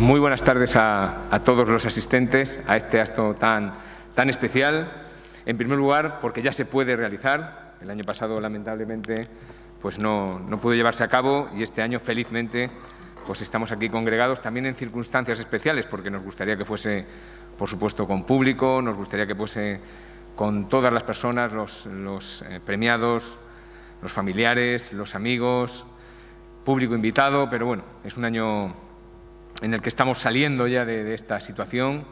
Muy buenas tardes a, todos los asistentes a este acto tan, tan especial. En primer lugar, porque ya se puede realizar. El año pasado, lamentablemente, pues no, pudo llevarse a cabo y este año, felizmente, pues estamos aquí congregados también en circunstancias especiales, porque nos gustaría que fuese, por supuesto, con público, nos gustaría que fuese con todas las personas, los, los eh, premiados, los familiares, los amigos, público invitado, pero bueno, es un año en el que estamos saliendo ya de, esta situación.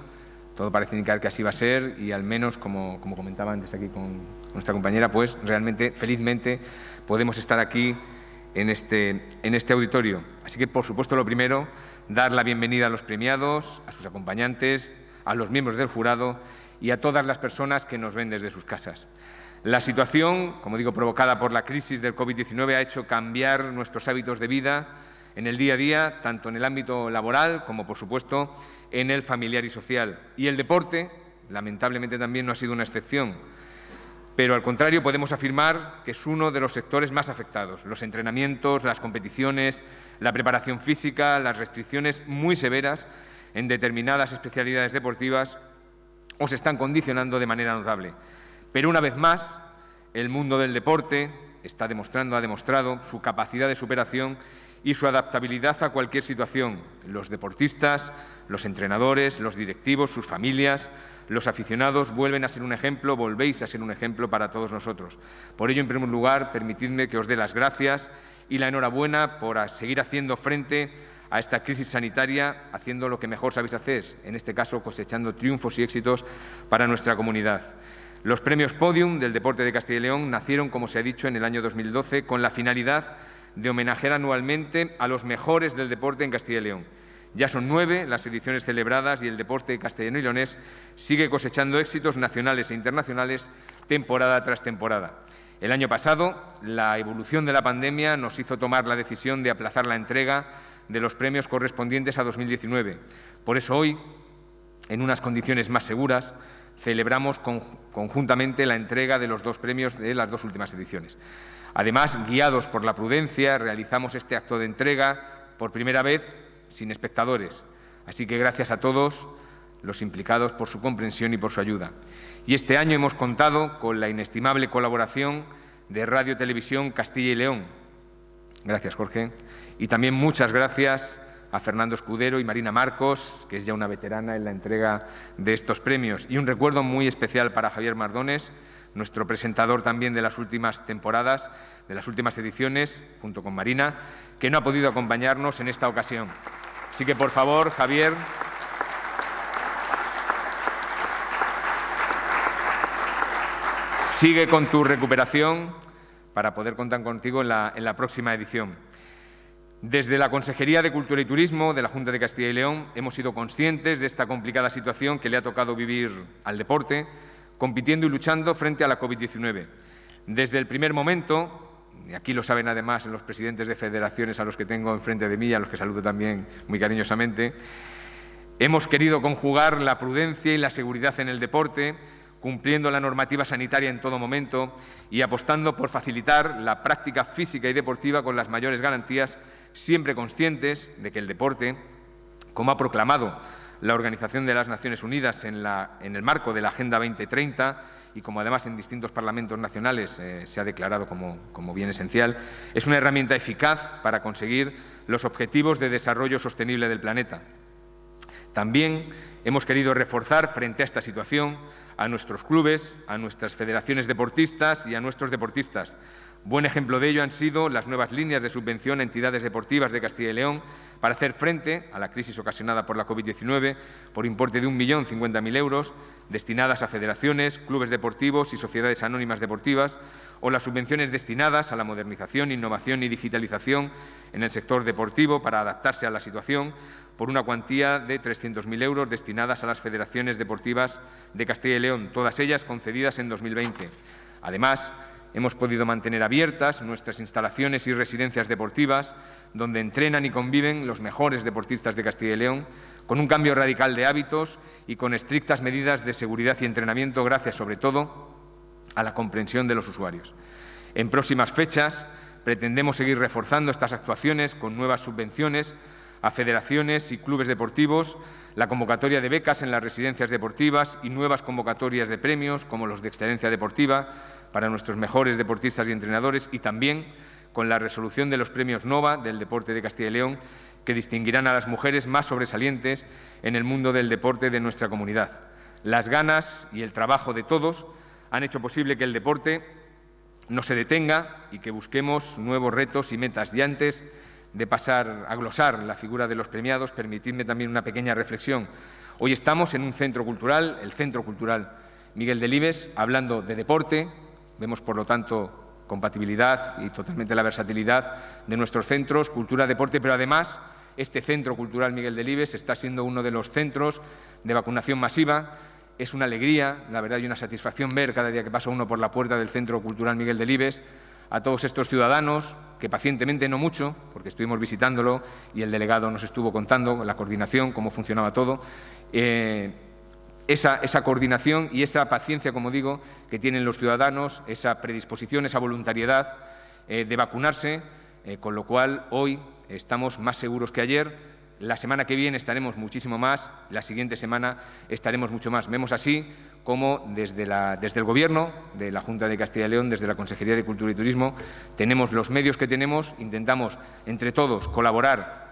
Todo parece indicar que así va a ser y al menos, como, comentaba antes aquí con nuestra compañera, pues realmente, felizmente, podemos estar aquí en este, en este auditorio. Así que, por supuesto, lo primero, dar la bienvenida a los premiados, a sus acompañantes, a los miembros del jurado y a todas las personas que nos ven desde sus casas. La situación, como digo, provocada por la crisis del COVID-19 ha hecho cambiar nuestros hábitos de vida, en el día a día, tanto en el ámbito laboral como, por supuesto, en el familiar y social. Y el deporte, lamentablemente, también no ha sido una excepción. Pero, al contrario, podemos afirmar que es uno de los sectores más afectados. Los entrenamientos, las competiciones, la preparación física, las restricciones muy severas en determinadas especialidades deportivas os están condicionando de manera notable. Pero, una vez más, el mundo del deporte está demostrando, ha demostrado su capacidad de superación y su adaptabilidad a cualquier situación, los deportistas, los entrenadores, los directivos, sus familias, los aficionados vuelven a ser un ejemplo, volvéis a ser un ejemplo para todos nosotros. Por ello, en primer lugar, permitidme que os dé las gracias y la enhorabuena por seguir haciendo frente a esta crisis sanitaria, haciendo lo que mejor sabéis hacer, en este caso cosechando triunfos y éxitos para nuestra comunidad. Los premios Podium del Deporte de Castilla y León nacieron, como se ha dicho, en el año 2012 con la finalidad de homenajear anualmente a los mejores del deporte en Castilla y León. Ya son nueve las ediciones celebradas y el deporte castellano y leonés sigue cosechando éxitos nacionales e internacionales temporada tras temporada. El año pasado, la evolución de la pandemia nos hizo tomar la decisión de aplazar la entrega de los premios correspondientes a 2019. Por eso hoy, en unas condiciones más seguras, celebramos conjuntamente la entrega de los dos premios de las dos últimas ediciones. Además, guiados por la prudencia, realizamos este acto de entrega por primera vez sin espectadores. Así que gracias a todos los implicados por su comprensión y por su ayuda. Y este año hemos contado con la inestimable colaboración de Radio Televisión Castilla y León. Gracias, Jorge. Y también muchas gracias a Fernando Escudero y Marina Marcos, que es ya una veterana en la entrega de estos premios. Y un recuerdo muy especial para Javier Mardones, nuestro presentador también de las últimas temporadas, de las últimas ediciones, junto con Marina, que no ha podido acompañarnos en esta ocasión. Así que, por favor, Javier, Sigue con tu recuperación para poder contar contigo en la, próxima edición. Desde la Consejería de Cultura y Turismo de la Junta de Castilla y León hemos sido conscientes de esta complicada situación que le ha tocado vivir al deporte compitiendo y luchando frente a la COVID-19. Desde el primer momento, y aquí lo saben además los presidentes de federaciones a los que tengo enfrente de mí, a los que saludo también muy cariñosamente, hemos querido conjugar la prudencia y la seguridad en el deporte, cumpliendo la normativa sanitaria en todo momento y apostando por facilitar la práctica física y deportiva con las mayores garantías, siempre conscientes de que el deporte, como ha proclamado la Organización de las Naciones Unidas en, el marco de la Agenda 2030 y como además en distintos parlamentos nacionales eh, se ha declarado como, bien esencial, es una herramienta eficaz para conseguir los objetivos de desarrollo sostenible del planeta. También hemos querido reforzar frente a esta situación a nuestros clubes, a nuestras federaciones deportistas y a nuestros deportistas, Buen ejemplo de ello han sido las nuevas líneas de subvención a entidades deportivas de Castilla y León para hacer frente a la crisis ocasionada por la COVID-19 por importe de 1.050.000 euros destinadas a federaciones, clubes deportivos y sociedades anónimas deportivas o las subvenciones destinadas a la modernización, innovación y digitalización en el sector deportivo para adaptarse a la situación por una cuantía de 300.000 euros destinadas a las federaciones deportivas de Castilla y León, todas ellas concedidas en 2020. Además, Hemos podido mantener abiertas nuestras instalaciones y residencias deportivas, donde entrenan y conviven los mejores deportistas de Castilla y León, con un cambio radical de hábitos y con estrictas medidas de seguridad y entrenamiento, gracias sobre todo a la comprensión de los usuarios. En próximas fechas pretendemos seguir reforzando estas actuaciones con nuevas subvenciones a federaciones y clubes deportivos, la convocatoria de becas en las residencias deportivas y nuevas convocatorias de premios como los de excelencia deportiva, para nuestros mejores deportistas y entrenadores y también con la resolución de los premios NOVA del deporte de Castilla y León, que distinguirán a las mujeres más sobresalientes en el mundo del deporte de nuestra comunidad. Las ganas y el trabajo de todos han hecho posible que el deporte no se detenga y que busquemos nuevos retos y metas. Y antes de pasar a glosar la figura de los premiados, permitidme también una pequeña reflexión. Hoy estamos en un centro cultural, el Centro Cultural Miguel Delibes, hablando de deporte, Vemos, por lo tanto, compatibilidad y totalmente la versatilidad de nuestros centros, cultura, deporte, pero además este centro cultural Miguel Delibes está siendo uno de los centros de vacunación masiva. Es una alegría, la verdad, y una satisfacción ver cada día que pasa uno por la puerta del Centro Cultural Miguel Delibes a todos estos ciudadanos que pacientemente, no mucho, porque estuvimos visitándolo y el delegado nos estuvo contando la coordinación, cómo funcionaba todo, eh, esa, coordinación y esa paciencia, como digo, que tienen los ciudadanos, esa predisposición, esa voluntariedad eh, de vacunarse, eh, con lo cual hoy estamos más seguros que ayer. La semana que viene estaremos muchísimo más, la siguiente semana estaremos mucho más. Vemos así cómo desde el Gobierno, de la Junta de Castilla y León, desde la Consejería de Cultura y Turismo, tenemos los medios que tenemos, intentamos entre todos colaborar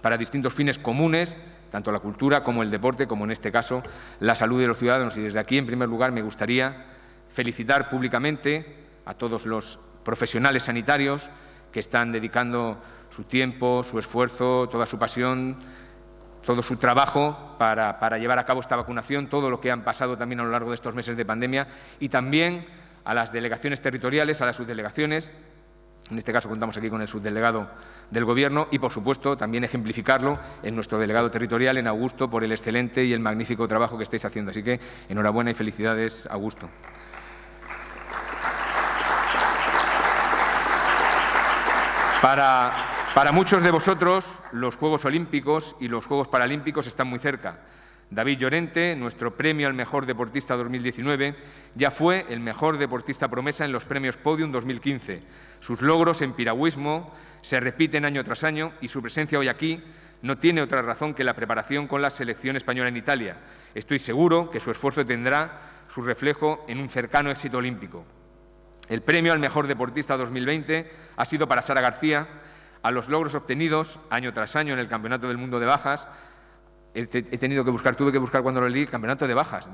para distintos fines comunes, tanto la cultura como el deporte, como en este caso la salud de los ciudadanos. Y desde aquí, en primer lugar, me gustaría felicitar públicamente a todos los profesionales sanitarios que están dedicando su tiempo, su esfuerzo, toda su pasión, todo su trabajo para, llevar a cabo esta vacunación, todo lo que han pasado también a lo largo de estos meses de pandemia y también a las delegaciones territoriales, a las subdelegaciones, en este caso contamos aquí con el subdelegado del Gobierno y, por supuesto, también ejemplificarlo en nuestro delegado territorial, en Augusto, por el excelente y el magnífico trabajo que estáis haciendo. Así que enhorabuena y felicidades, Augusto. Para, para, muchos de vosotros, los Juegos Olímpicos y los Juegos Paralímpicos están muy cerca. David Llorente, nuestro premio al mejor deportista 2019, ya fue el mejor deportista promesa en los premios Podium 2015. Sus logros en piragüismo se repiten año tras año y su presencia hoy aquí no tiene otra razón que la preparación con la selección española en Italia. Estoy seguro que su esfuerzo tendrá su reflejo en un cercano éxito olímpico. El premio al mejor deportista 2020 ha sido para Sara García, a los logros obtenidos año tras año en el Campeonato del Mundo de Bajas, he, tenido que buscar, tuve que buscar cuando lo leí el campeonato de bajas.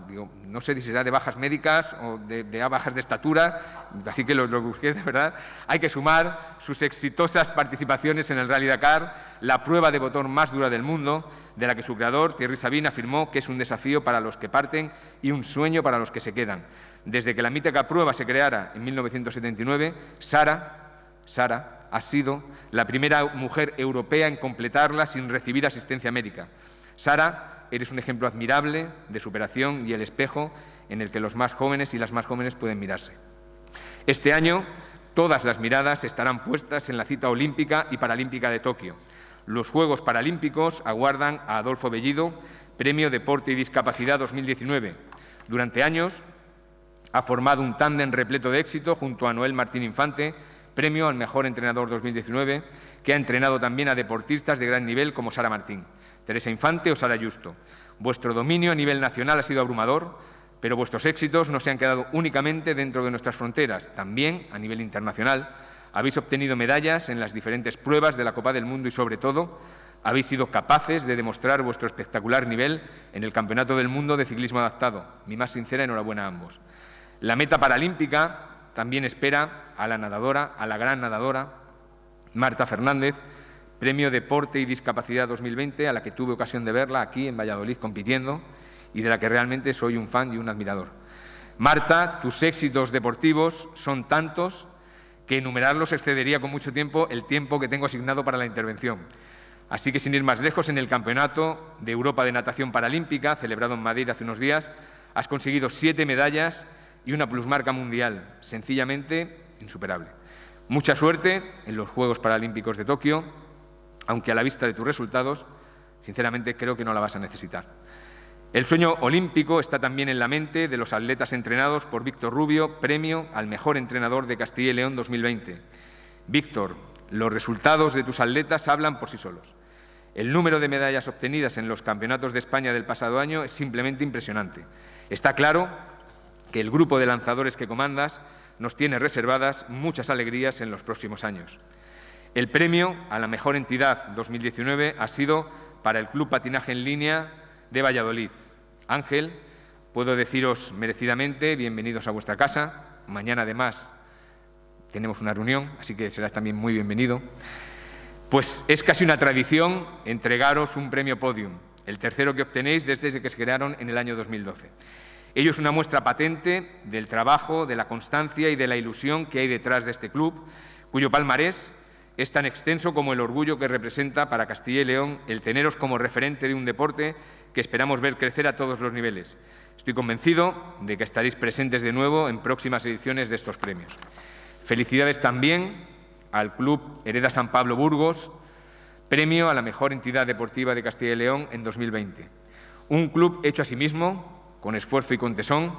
no sé si será de bajas médicas o de, bajas de estatura, así que lo, busqué de verdad. Hay que sumar sus exitosas participaciones en el Rally Dakar, la prueba de botón más dura del mundo, de la que su creador, Thierry Sabine, afirmó que es un desafío para los que parten y un sueño para los que se quedan. Desde que la mítica prueba se creara en 1979, Sara, Sara ha sido la primera mujer europea en completarla sin recibir asistencia médica. Sara, eres un ejemplo admirable de superación y el espejo en el que los más jóvenes y las más jóvenes pueden mirarse. Este año todas las miradas estarán puestas en la cita olímpica y paralímpica de Tokio. Los Juegos Paralímpicos aguardan a Adolfo Bellido, Premio Deporte y Discapacidad 2019. Durante años ha formado un tándem repleto de éxito junto a Noel Martín Infante, Premio al Mejor Entrenador 2019, que ha entrenado también a deportistas de gran nivel como Sara Martín. Teresa Infante os hará Justo. Vuestro dominio a nivel nacional ha sido abrumador, pero vuestros éxitos no se han quedado únicamente dentro de nuestras fronteras, también a nivel internacional. Habéis obtenido medallas en las diferentes pruebas de la Copa del Mundo y, sobre todo, habéis sido capaces de demostrar vuestro espectacular nivel en el Campeonato del Mundo de Ciclismo Adaptado. Mi más sincera enhorabuena a ambos. La meta paralímpica también espera a la nadadora, a la gran nadadora Marta Fernández, Premio Deporte y Discapacidad 2020, a la que tuve ocasión de verla aquí en Valladolid compitiendo y de la que realmente soy un fan y un admirador. Marta, tus éxitos deportivos son tantos que enumerarlos excedería con mucho tiempo el tiempo que tengo asignado para la intervención. Así que sin ir más lejos, en el Campeonato de Europa de Natación Paralímpica, celebrado en Madrid hace unos días, has conseguido siete medallas y una plusmarca mundial, sencillamente insuperable. Mucha suerte en los Juegos Paralímpicos de Tokio aunque a la vista de tus resultados, sinceramente creo que no la vas a necesitar. El sueño olímpico está también en la mente de los atletas entrenados por Víctor Rubio, premio al mejor entrenador de Castilla y León 2020. Víctor, los resultados de tus atletas hablan por sí solos. El número de medallas obtenidas en los campeonatos de España del pasado año es simplemente impresionante. Está claro que el grupo de lanzadores que comandas nos tiene reservadas muchas alegrías en los próximos años. El premio a la mejor entidad 2019 ha sido para el Club Patinaje en Línea de Valladolid. Ángel, puedo deciros merecidamente bienvenidos a vuestra casa. Mañana, además, tenemos una reunión, así que serás también muy bienvenido. Pues es casi una tradición entregaros un premio podium, el tercero que obtenéis desde que se crearon en el año 2012. Ello es una muestra patente del trabajo, de la constancia y de la ilusión que hay detrás de este club, cuyo palmarés es tan extenso como el orgullo que representa para Castilla y León el teneros como referente de un deporte que esperamos ver crecer a todos los niveles. Estoy convencido de que estaréis presentes de nuevo en próximas ediciones de estos premios. Felicidades también al Club Hereda San Pablo Burgos, premio a la mejor entidad deportiva de Castilla y León en 2020. Un club hecho a sí mismo, con esfuerzo y con tesón,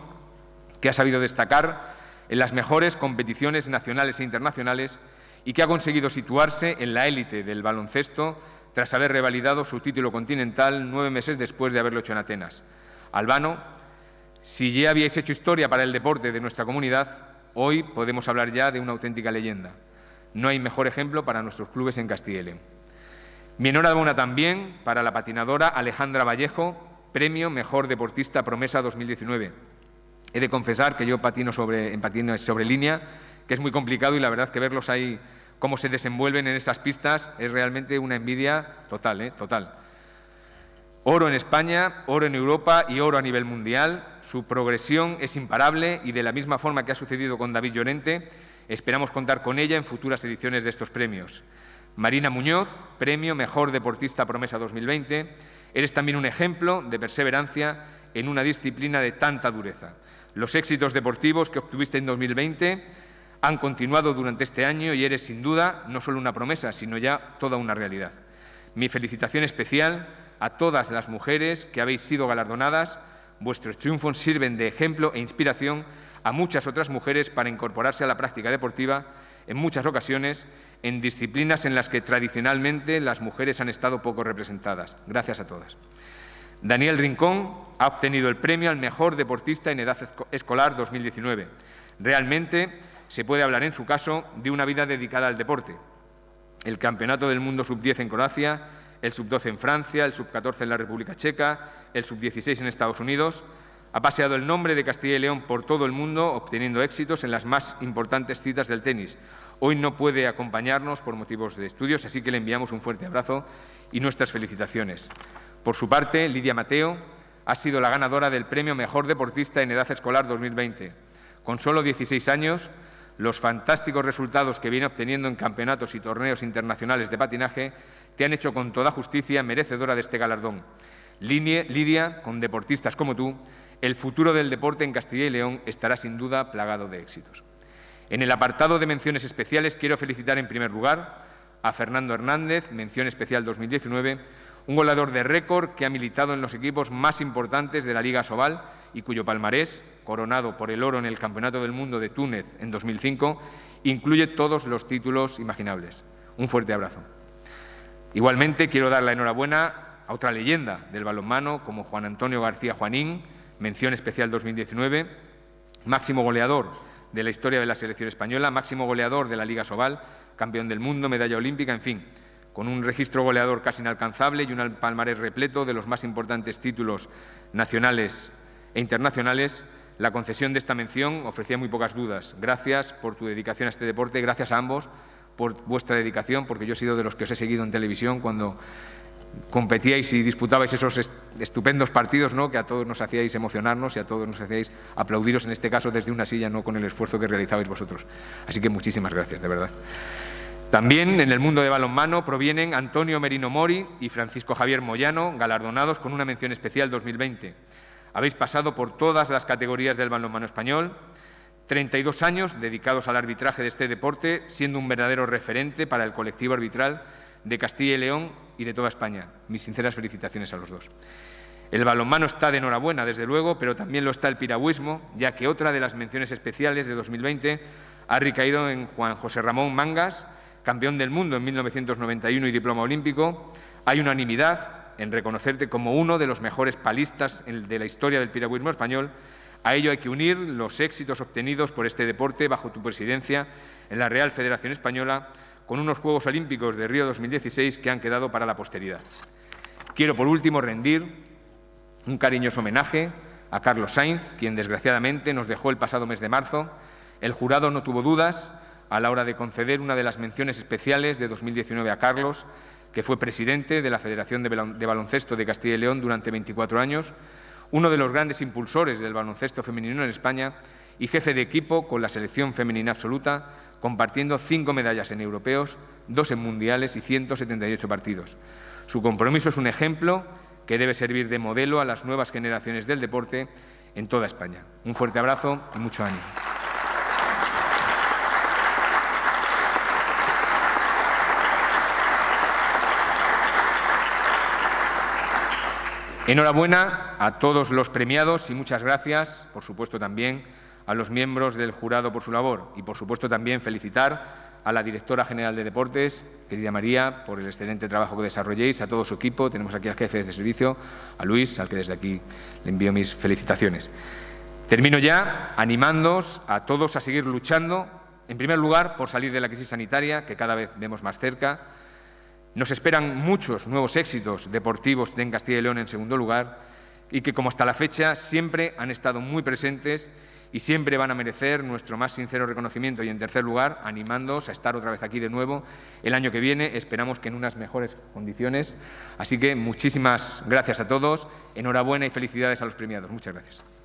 que ha sabido destacar en las mejores competiciones nacionales e internacionales y que ha conseguido situarse en la élite del baloncesto tras haber revalidado su título continental nueve meses después de haberlo hecho en Atenas. Albano, si ya habíais hecho historia para el deporte de nuestra comunidad, hoy podemos hablar ya de una auténtica leyenda. No hay mejor ejemplo para nuestros clubes en Castilla y Mi enhorabuena también para la patinadora Alejandra Vallejo, Premio Mejor Deportista Promesa 2019. He de confesar que yo patino sobre, en sobre línea que es muy complicado y la verdad que verlos ahí cómo se desenvuelven en esas pistas es realmente una envidia total, ¿eh? total. Oro en España, oro en Europa y oro a nivel mundial. Su progresión es imparable y de la misma forma que ha sucedido con David Llorente, esperamos contar con ella en futuras ediciones de estos premios. Marina Muñoz, Premio Mejor Deportista Promesa 2020. Eres también un ejemplo de perseverancia en una disciplina de tanta dureza. Los éxitos deportivos que obtuviste en 2020 han continuado durante este año y eres sin duda no solo una promesa, sino ya toda una realidad. Mi felicitación especial a todas las mujeres que habéis sido galardonadas. Vuestros triunfos sirven de ejemplo e inspiración a muchas otras mujeres para incorporarse a la práctica deportiva en muchas ocasiones en disciplinas en las que tradicionalmente las mujeres han estado poco representadas. Gracias a todas. Daniel Rincón ha obtenido el premio al mejor deportista en edad escolar 2019. Realmente se puede hablar, en su caso, de una vida dedicada al deporte. El Campeonato del Mundo Sub-10 en Croacia, el Sub-12 en Francia, el Sub-14 en la República Checa, el Sub-16 en Estados Unidos, ha paseado el nombre de Castilla y León por todo el mundo, obteniendo éxitos en las más importantes citas del tenis. Hoy no puede acompañarnos por motivos de estudios, así que le enviamos un fuerte abrazo y nuestras felicitaciones. Por su parte, Lidia Mateo ha sido la ganadora del premio Mejor Deportista en Edad Escolar 2020. Con solo 16 años, los fantásticos resultados que viene obteniendo en campeonatos y torneos internacionales de patinaje te han hecho con toda justicia merecedora de este galardón. Lidia, con deportistas como tú, el futuro del deporte en Castilla y León estará sin duda plagado de éxitos. En el apartado de menciones especiales quiero felicitar en primer lugar a Fernando Hernández, mención especial 2019, un goleador de récord que ha militado en los equipos más importantes de la Liga Sobal y cuyo palmarés coronado por el oro en el Campeonato del Mundo de Túnez en 2005, incluye todos los títulos imaginables. Un fuerte abrazo. Igualmente quiero dar la enhorabuena a otra leyenda del balonmano como Juan Antonio García Juanín, mención especial 2019, máximo goleador de la historia de la selección española, máximo goleador de la Liga Sobal, campeón del mundo, medalla olímpica, en fin, con un registro goleador casi inalcanzable y un palmarés repleto de los más importantes títulos nacionales e internacionales, la concesión de esta mención ofrecía muy pocas dudas. Gracias por tu dedicación a este deporte, gracias a ambos por vuestra dedicación, porque yo he sido de los que os he seguido en televisión cuando competíais y disputabais esos estupendos partidos ¿no? que a todos nos hacíais emocionarnos y a todos nos hacíais aplaudiros, en este caso desde una silla, no con el esfuerzo que realizabais vosotros. Así que muchísimas gracias, de verdad. También en el mundo de balonmano provienen Antonio Merino Mori y Francisco Javier Moyano, galardonados con una mención especial 2020. Habéis pasado por todas las categorías del balonmano español, 32 años dedicados al arbitraje de este deporte, siendo un verdadero referente para el colectivo arbitral de Castilla y León y de toda España. Mis sinceras felicitaciones a los dos. El balonmano está de enhorabuena, desde luego, pero también lo está el piragüismo, ya que otra de las menciones especiales de 2020 ha recaído en Juan José Ramón Mangas, campeón del mundo en 1991 y diploma olímpico. Hay unanimidad en reconocerte como uno de los mejores palistas de la historia del piragüismo español, a ello hay que unir los éxitos obtenidos por este deporte bajo tu presidencia en la Real Federación Española con unos Juegos Olímpicos de Río 2016 que han quedado para la posteridad. Quiero, por último, rendir un cariñoso homenaje a Carlos Sainz, quien desgraciadamente nos dejó el pasado mes de marzo. El jurado no tuvo dudas a la hora de conceder una de las menciones especiales de 2019 a Carlos, que fue presidente de la Federación de Baloncesto de Castilla y León durante 24 años, uno de los grandes impulsores del baloncesto femenino en España y jefe de equipo con la selección femenina absoluta, compartiendo cinco medallas en europeos, dos en mundiales y 178 partidos. Su compromiso es un ejemplo que debe servir de modelo a las nuevas generaciones del deporte en toda España. Un fuerte abrazo y mucho ánimo. Enhorabuena a todos los premiados y muchas gracias, por supuesto, también a los miembros del jurado por su labor y, por supuesto, también felicitar a la directora general de Deportes, querida María, por el excelente trabajo que desarrolléis, a todo su equipo. Tenemos aquí al jefe de servicio, a Luis, al que desde aquí le envío mis felicitaciones. Termino ya animándoos a todos a seguir luchando, en primer lugar, por salir de la crisis sanitaria, que cada vez vemos más cerca, nos esperan muchos nuevos éxitos deportivos en Castilla y León en segundo lugar y que, como hasta la fecha, siempre han estado muy presentes y siempre van a merecer nuestro más sincero reconocimiento. Y, en tercer lugar, animándoos a estar otra vez aquí de nuevo el año que viene. Esperamos que en unas mejores condiciones. Así que muchísimas gracias a todos. Enhorabuena y felicidades a los premiados. Muchas gracias.